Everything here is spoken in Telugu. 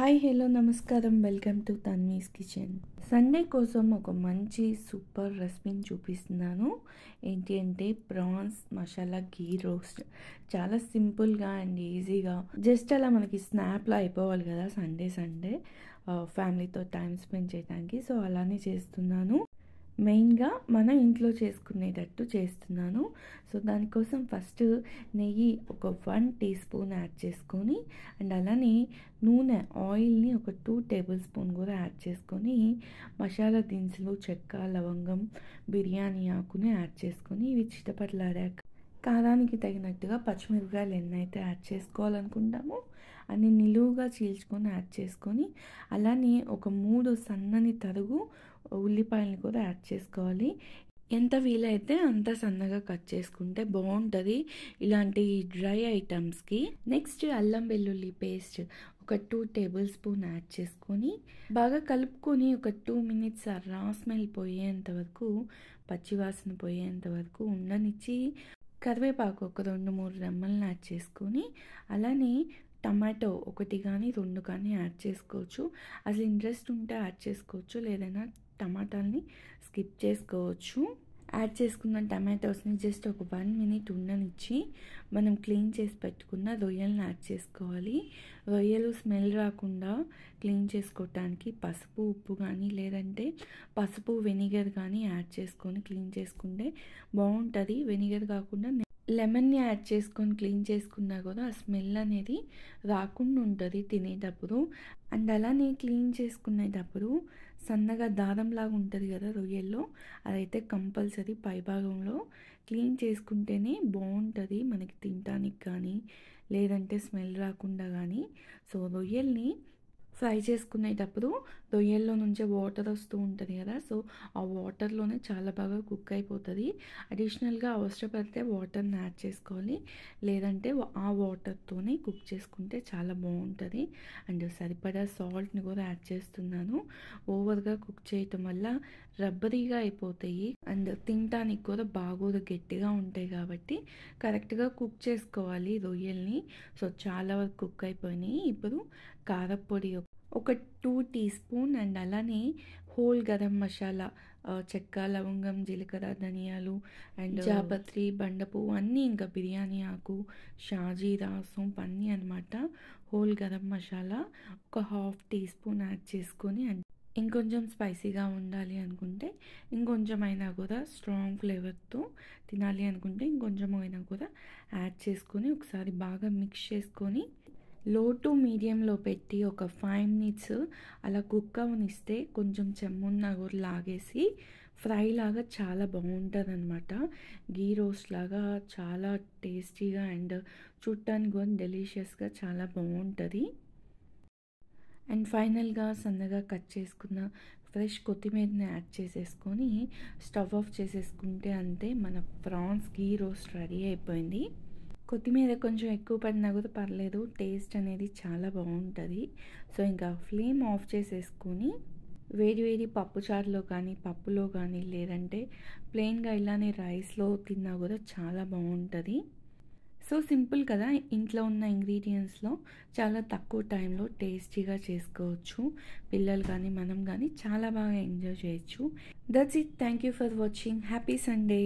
హాయ్ హలో నమస్కారం welcome to Tanvi's kitchen Sunday కోసం ఒక మంచి సూపర్ రెసిపీని చూపిస్తున్నాను ఏంటి అంటే ప్రాన్స్ మసాలా గీ రోస్ట్ చాలా సింపుల్గా అండ్ ఈజీగా జస్ట్ అలా మనకి స్నాప్లో అయిపోవాలి కదా సండే సండే ఫ్యామిలీతో టైం స్పెండ్ చేయడానికి సో అలానే చేస్తున్నాను మెయిన్గా మనం ఇంట్లో చేసుకునేటట్టు చేస్తున్నాను సో దానికోసం ఫస్ట్ నెయ్యి ఒక వన్ టీ స్పూన్ యాడ్ చేసుకొని అండ్ అలానే నూనె ఆయిల్ని ఒక టూ టేబుల్ స్పూన్ కూడా యాడ్ చేసుకొని మసాలా దినుసులు చెక్క లవంగం బిర్యానీ ఆకుని యాడ్ చేసుకొని ఇవి చిటపట్లాడాక కారానికి తగినట్టుగా పచ్చిమిరపకాయలు ఎన్నైతే యాడ్ చేసుకోవాలనుకుంటామో అన్ని నిలువుగా చీల్చుకొని యాడ్ చేసుకొని అలానే ఒక మూడు సన్నని తరుగు ఉల్లిపాయలను కూడా యాడ్ చేసుకోవాలి ఎంత వీలైతే అంత సన్నగా కట్ చేసుకుంటే బాగుంటుంది ఇలాంటి డ్రై ఐటమ్స్కి నెక్స్ట్ అల్లం వెల్లుల్లి పేస్ట్ ఒక టూ టేబుల్ స్పూన్ యాడ్ చేసుకొని బాగా కలుపుకొని ఒక టూ మినిట్స్ ఆ రా స్మెల్ పోయేంత వరకు పచ్చివాసన పోయేంత వరకు ఉండనిచ్చి కరివేపాకు ఒక రెండు మూడు రెమ్మలను యాడ్ చేసుకొని అలానే టమాటో ఒకటి కానీ రెండు కానీ యాడ్ చేసుకోవచ్చు అసలు ఇంట్రెస్ట్ ఉంటే యాడ్ చేసుకోవచ్చు లేదైనా టమాటాలని స్కిప్ చేసుకోవచ్చు యాడ్ చేసుకున్న టమాటోస్ని జస్ట్ ఒక వన్ మినిట్ ఉండనిచ్చి మనం క్లీన్ చేసి పెట్టుకున్న రొయ్యలను యాడ్ చేసుకోవాలి రొయ్యలు స్మెల్ రాకుండా క్లీన్ చేసుకోవటానికి పసుపు ఉప్పు కానీ లేదంటే పసుపు వెనిగర్ కానీ యాడ్ చేసుకొని క్లీన్ చేసుకుంటే బాగుంటుంది వెనిగర్ కాకుండా లెమన్ని యాడ్ చేసుకొని క్లీన్ చేసుకున్నా కూడా ఆ స్మెల్ అనేది రాకుండా ఉంటుంది తినేటప్పుడు అండ్ అలానే క్లీన్ చేసుకునేటప్పుడు సన్నగా దారంలాగా ఉంటుంది కదా రొయ్యల్లో అదైతే కంపల్సరీ పైభాగంలో క్లీన్ చేసుకుంటేనే బాగుంటుంది మనకి తినటానికి కానీ లేదంటే స్మెల్ రాకుండా కానీ సో రొయ్యల్ని ఫ్రై చేసుకునేటప్పుడు రొయ్యల్లో నుంచే వాటర్ వస్తూ ఉంటుంది కదా సో ఆ వాటర్లోనే చాలా బాగా కుక్ అయిపోతుంది అడిషనల్గా అవసరపడితే వాటర్ని యాడ్ చేసుకోవాలి లేదంటే ఆ వాటర్తోనే కుక్ చేసుకుంటే చాలా బాగుంటుంది అండ్ సరిపడా సాల్ట్ని కూడా యాడ్ చేస్తున్నాను ఓవర్గా కుక్ చేయటం వల్ల రబ్బరీగా అయిపోతాయి అండ్ తినటానికి కూడా బాగోదు గట్టిగా ఉంటాయి కాబట్టి కరెక్ట్గా కుక్ చేసుకోవాలి రొయ్యల్ని సో చాలా వరకు కుక్ అయిపోయినాయి ఇప్పుడు కారపొడి ఒక టూ టీ స్పూన్ అండ్ అలానే హోల్ గరం మసాలా చెక్క లవంగం జీలకర్ర ధనియాలు అండ్ జాపత్రి బండపు అన్నీ ఇంకా బిర్యానీ ఆకు షాజీ రాసం అన్నీ అనమాట హోల్ గరం మసాలా ఒక హాఫ్ టీ స్పూన్ యాడ్ చేసుకొని అండ్ ఇంకొంచెం స్పైసీగా ఉండాలి అనుకుంటే ఇంకొంచెం అయినా కూడా స్ట్రాంగ్ ఫ్లేవర్తో తినాలి అనుకుంటే ఇంకొంచెం అయినా కూడా యాడ్ చేసుకొని ఒకసారి బాగా మిక్స్ చేసుకొని లో టు మీడియంలో పెట్టి ఒక ఫైవ్ మినిట్స్ అలా కుక్ అవనిస్తే కొంచెం చెమ్మున్న కూడా లాగేసి ఫ్రై లాగా చాలా బాగుంటుంది అనమాట గీ రోస్ట్ లాగా చాలా టేస్టీగా అండ్ చుట్టానికి కూడా డెలీషియస్గా చాలా బాగుంటుంది అండ్ ఫైనల్గా సన్నగా కట్ చేసుకున్న ఫ్రెష్ కొత్తిమీరని యాడ్ చేసేసుకొని స్టవ్ ఆఫ్ చేసేసుకుంటే అంతే మన ప్రాన్స్ గీ రోస్ట్ రెడీ అయిపోయింది కొత్తిమీర కొంచెం ఎక్కువ పడినా కూడా పర్లేదు టేస్ట్ అనేది చాలా బాగుంటుంది సో ఇంకా ఫ్లేమ్ ఆఫ్ చేసేసుకొని వేడి వేడి పప్పుచారులో కానీ పప్పులో కానీ లేదంటే ప్లెయిన్గా ఇలానే రైస్లో తిన్నా కూడా చాలా బాగుంటుంది సో సింపుల్ కదా ఇంట్లో ఉన్న ఇంగ్రీడియంట్స్లో చాలా తక్కువ టైంలో టేస్టీగా చేసుకోవచ్చు పిల్లలు కానీ మనం కానీ చాలా బాగా ఎంజాయ్ చేయొచ్చు that's it thank you for watching happy Sunday